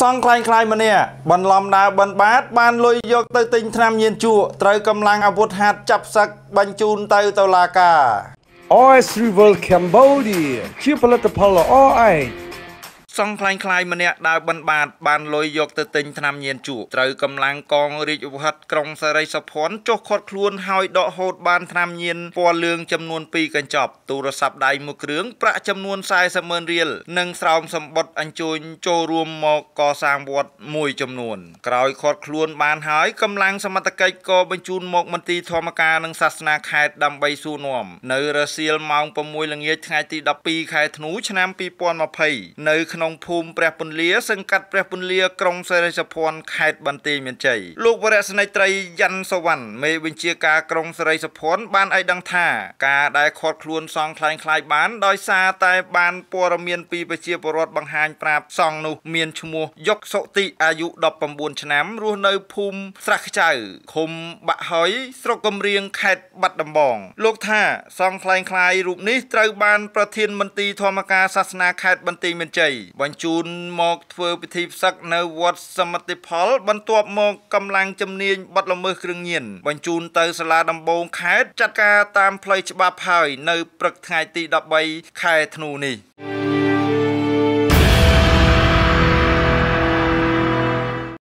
សង់คล้ายคล้ายម្នាក់បន្លំដើរបិណ្ឌបាតបានលុយយកទៅទិញថ្នាំញៀនជក់ត្រូវកម្លាំងអាវុធហាត់ចាប់សឹកបញ្ជូនទៅតុលាការ OS Rival Cambodia ជាផលិតផលល្អឯងសង្ខ្លាញ់ខ្លាយម្នាក់ដើរបិណ្ឌបាតបានលុយយកទៅទិញថ្នាំញៀនជក់ត្រូវកម្លាំងកងរាជវហិតក្រុងសរីសុភ័ណ្ឌចុះខាត់ខ្លួនហើយដកហូតបានថ្នាំញៀនពណ៌លឿងចំនួន2កញ្ចប់ទូរស័ព្ទដៃមួយគ្រឿងប្រាក់ចំនួន40ម៉ឺនរៀលនិងស្រោមសម្បត្តិអញ្ជើញចូលរួមមកកសាងវត្តមួយចំនួន ក្រោយខាត់ខ្លួនបានហើយកម្លាំងសមត្ថកិច្ចក៏បញ្ជូនមកមន្ទីរធម្មការនិងសាសនាខេត្តដើម្បីសួរនាំនៅរសៀលម៉ោង6ល្ងាចថ្ងៃទី12ខែធ្នូឆ្នាំ2020នៅក្នុងក្នុងភូមិព្រះពន្លាសឹងកាត់ព្រះពន្លាក្រុងសិរិសភ័ណ្ឌខេត្តបន្ទាយមានជ័យលោកវរៈស្នេហ៍ត្រីយ៉ាន់សវណ្ណមេបញ្ជាការក្រុងសិរិសភ័ណ្ឌបានឲ្យដឹងថាការដែលខាត់ខ្លួនសងខ្លាញ់ខ្លាយបានដោយសារតែបានព័ត៌មានពីប្រជាពលរដ្ឋបង្ហាញប្រាប់សងនោះមានឈ្មោះ យកសុតិអាយុ19ឆ្នាំរស់នៅភូមិស្រះខ្ចៅឃុំបាក់ហុយស្រុកកំរៀងខេត្តបាត់ដំបង លោកថាសងខ្លែងខ្លាយរូបនេះត្រូវបានប្រធានមន្ត្រីធម្មការសាសនាខេត្តបន្ទាយមានជ័យបញ្ជូនមកធ្វើពិធីផ្សឹកនៅវត្តសមិទ្ធផល បន្ទាប់មកកម្លាំងជំនាញបាត់ល្មើសគ្រឿងញៀនបញ្ជូនទៅសាលាដំបងខេត្តចាត់ការតាមផ្លូវច្បាប់ហើយនៅព្រឹកថ្ងៃទី13ខែធ្នូនេះ